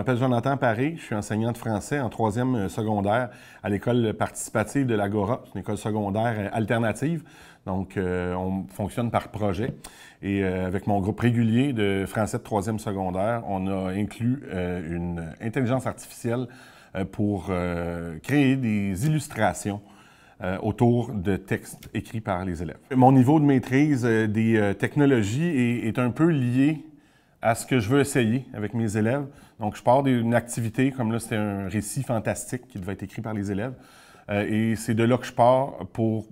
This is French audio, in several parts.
m'appelle Jonathan Paré, je suis enseignant de français en troisième euh, secondaire à l'école participative de l'Agora, une école secondaire euh, alternative. Donc, euh, on fonctionne par projet. Et avec mon groupe régulier de français de troisième secondaire, on a inclus une intelligence artificielle pour créer des illustrations autour de textes écrits par les élèves. Mon niveau de maîtrise des technologies est, un peu lié à ce que je veux essayer avec mes élèves. Donc, je pars d'une activité, comme là, c'était un récit fantastique qui devait être écrit par les élèves. Euh, et c'est de là que je pars pour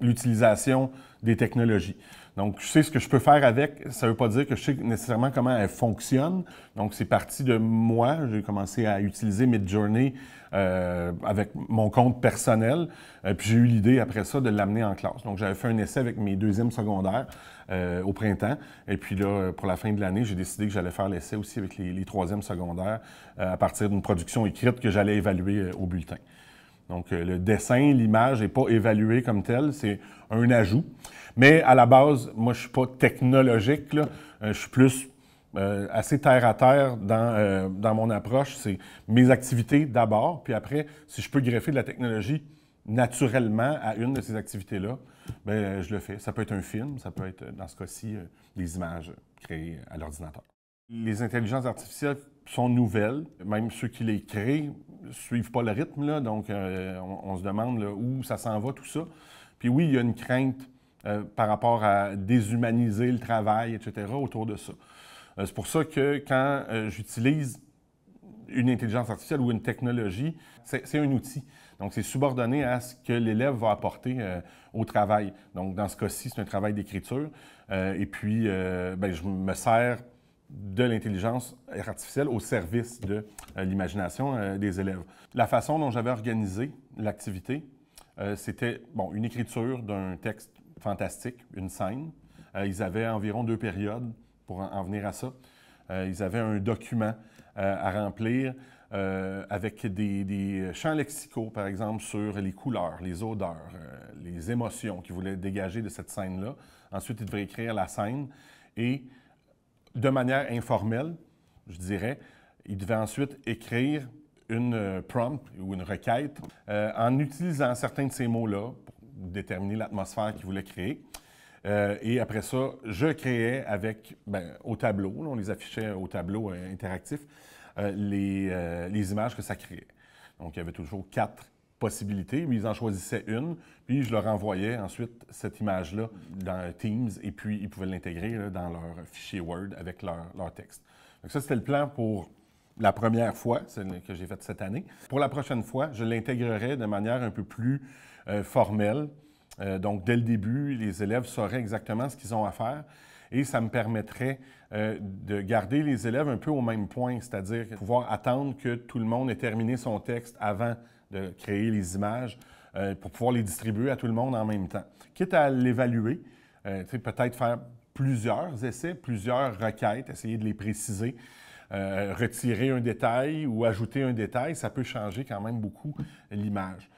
l'utilisation des technologies. Donc, je sais ce que je peux faire avec. Ça ne veut pas dire que je sais nécessairement comment elle fonctionne. Donc, c'est parti de moi. J'ai commencé à utiliser Midjourney euh, avec mon compte personnel. Euh, puis j'ai eu l'idée après ça de l'amener en classe. Donc, j'avais fait un essai avec mes deuxièmes secondaires euh, au printemps. Et puis là, pour la fin de l'année, j'ai décidé que j'allais faire l'essai aussi avec les, les troisièmes secondaires euh, à partir d'une production écrite que j'allais évaluer au bulletin. Donc, euh, le dessin, l'image n'est pas évalué comme tel, c'est un ajout. Mais à la base, moi, je ne suis pas technologique. Euh, je suis plus euh, assez terre à terre dans, dans mon approche. C'est mes activités d'abord, puis après, si je peux greffer de la technologie naturellement à une de ces activités-là, ben, je le fais. Ça peut être un film, ça peut être, dans ce cas-ci, les images créées à l'ordinateur. Les intelligences artificielles sont nouvelles. Même ceux qui les créent ne suivent pas le rythme. Là. Donc, euh, on, se demande où ça s'en va, tout ça. Puis oui, il y a une crainte euh, par rapport à déshumaniser le travail, etc., autour de ça. Euh, c'est pour ça que quand j'utilise une intelligence artificielle ou une technologie, c'est un outil. Donc, c'est subordonné à ce que l'élève va apporter au travail. Donc, dans ce cas-ci, c'est un travail d'écriture. et puis, ben, je me sers de l'intelligence artificielle au service de euh, l'imagination euh, des élèves. La façon dont j'avais organisé l'activité, euh, c'était bon, une écriture d'un texte fantastique, une scène. ils avaient environ deux périodes pour en, venir à ça. ils avaient un document à remplir avec des, champs lexicaux, par exemple, sur les couleurs, les odeurs, les émotions qu'ils voulaient dégager de cette scène-là. Ensuite, ils devaient écrire la scène et de manière informelle, je dirais. Il devait ensuite écrire une euh, prompt ou une requête euh, en utilisant certains de ces mots-là pour déterminer l'atmosphère qu'il voulait créer. Euh, et après ça, je créais avec, ben, au tableau, on les affichait au tableau interactif, les, images que ça créait. Donc, il y avait toujours quatre possibilités, mais ils en choisissaient une, puis je leur envoyais ensuite cette image-là dans Teams, et puis ils pouvaient l'intégrer dans leur fichier Word avec leur, leur texte. Donc ça, c'était le plan pour la première fois, que j'ai faite cette année. Pour la prochaine fois, je l'intégrerai de manière un peu plus euh, formelle. Euh, donc, dès le début, les élèves sauraient exactement ce qu'ils ont à faire et ça me permettrait euh, de garder les élèves un peu au même point, c'est-à-dire pouvoir attendre que tout le monde ait terminé son texte avant de créer les images euh, pour pouvoir les distribuer à tout le monde en même temps. Quitte à l'évaluer, euh, peut-être faire plusieurs essais, plusieurs requêtes, essayer de les préciser. retirer un détail ou ajouter un détail, ça peut changer quand même beaucoup l'image.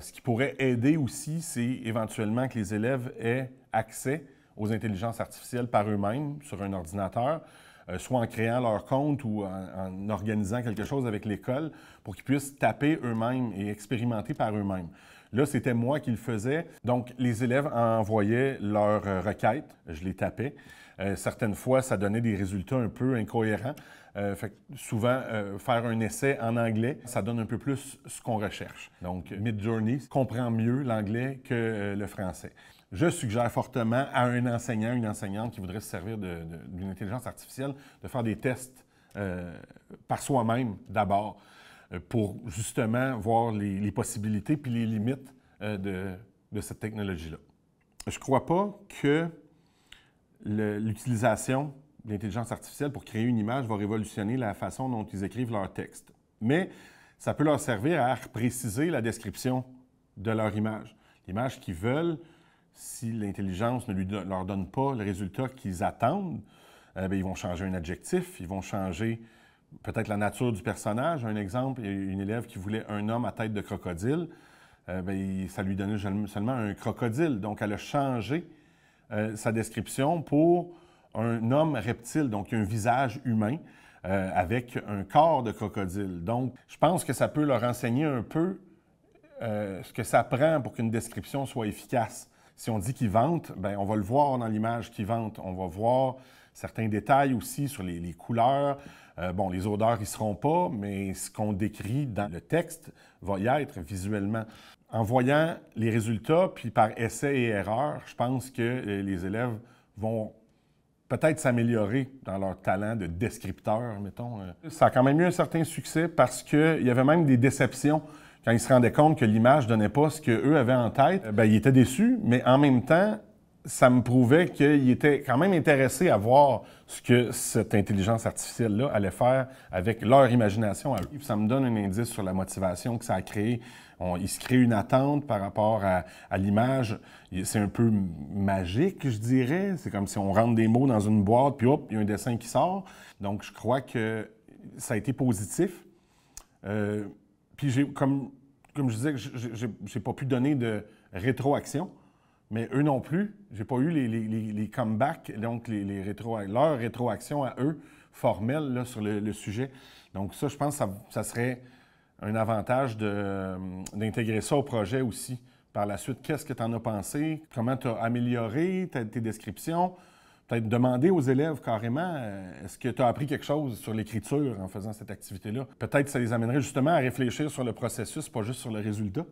ce qui pourrait aider aussi, c'est éventuellement que les élèves aient accès aux intelligences artificielles par eux-mêmes sur un ordinateur, euh, soit en créant leur compte ou en, organisant quelque chose avec l'école pour qu'ils puissent taper eux-mêmes et expérimenter par eux-mêmes. Là, c'était moi qui le faisais. Donc, les élèves envoyaient leurs euh, requêtes, je les tapais. Euh, certaines fois, ça donnait des résultats un peu incohérents. fait souvent, faire un essai en anglais, ça donne un peu plus ce qu'on recherche. Donc, Midjourney comprend mieux l'anglais que le français je suggère fortement à un enseignant, une enseignante qui voudrait se servir d'une intelligence artificielle, de faire des tests euh, par soi-même d'abord euh, pour justement voir les, possibilités puis les limites euh, de, de, cette technologie-là. Je ne crois pas que l'utilisation de l'intelligence artificielle pour créer une image va révolutionner la façon dont ils écrivent leur texte. Mais ça peut leur servir à préciser la description de leur image. L'image qu'ils veulent, si l'intelligence ne lui leur donne pas le résultat qu'ils attendent, euh, ben, ils vont changer un adjectif, ils vont changer peut-être la nature du personnage. Un exemple, une élève qui voulait un homme à tête de crocodile, euh, ben, ça lui donnait seulement un crocodile. Donc, elle a changé euh, sa description pour un homme reptile, donc un visage humain avec un corps de crocodile. Donc, je pense que ça peut leur enseigner un peu ce que ça prend pour qu'une description soit efficace. Si on dit qu'il vente, ben on va le voir dans l'image qui vente. On va voir certains détails aussi sur les, couleurs. Euh, bon, les odeurs, ils seront pas, mais ce qu'on décrit dans le texte va y être visuellement. En voyant les résultats, puis par essai et erreur, je pense que euh, les élèves vont peut-être s'améliorer dans leur talent de descripteur, mettons. Euh, ça a quand même eu un certain succès parce qu'il y avait même des déceptions quand ils se rendaient compte que l'image donnait pas ce qu'eux avaient en tête, ben, ils étaient déçus, mais en même temps, ça me prouvait qu'ils étaient quand même intéressés à voir ce que cette intelligence artificielle-là allait faire avec leur imagination Ça me donne un indice sur la motivation que ça a créé. On, il se une attente par rapport à, l'image. C'est un peu magique, je dirais. C'est comme si on rentre des mots dans une boîte, puis hop, il y a un dessin qui sort. Donc, je crois que ça a été positif. Euh, puis comme, je disais, je n'ai pas pu donner de rétroaction, mais eux non plus. J'ai pas eu les, les, les, comebacks, donc les, les rétro, leur rétroaction à eux formelle sur le, sujet. Donc ça, je pense que ça, serait un avantage d'intégrer ça au projet aussi. Par la suite, qu'est-ce que tu en as pensé? Comment tu as amélioré tes descriptions? peut-être demander aux élèves carrément euh, est-ce que tu as appris quelque chose sur l'écriture en faisant cette activité-là Peut-être que ça les amènerait justement à réfléchir sur le processus, pas juste sur le résultat.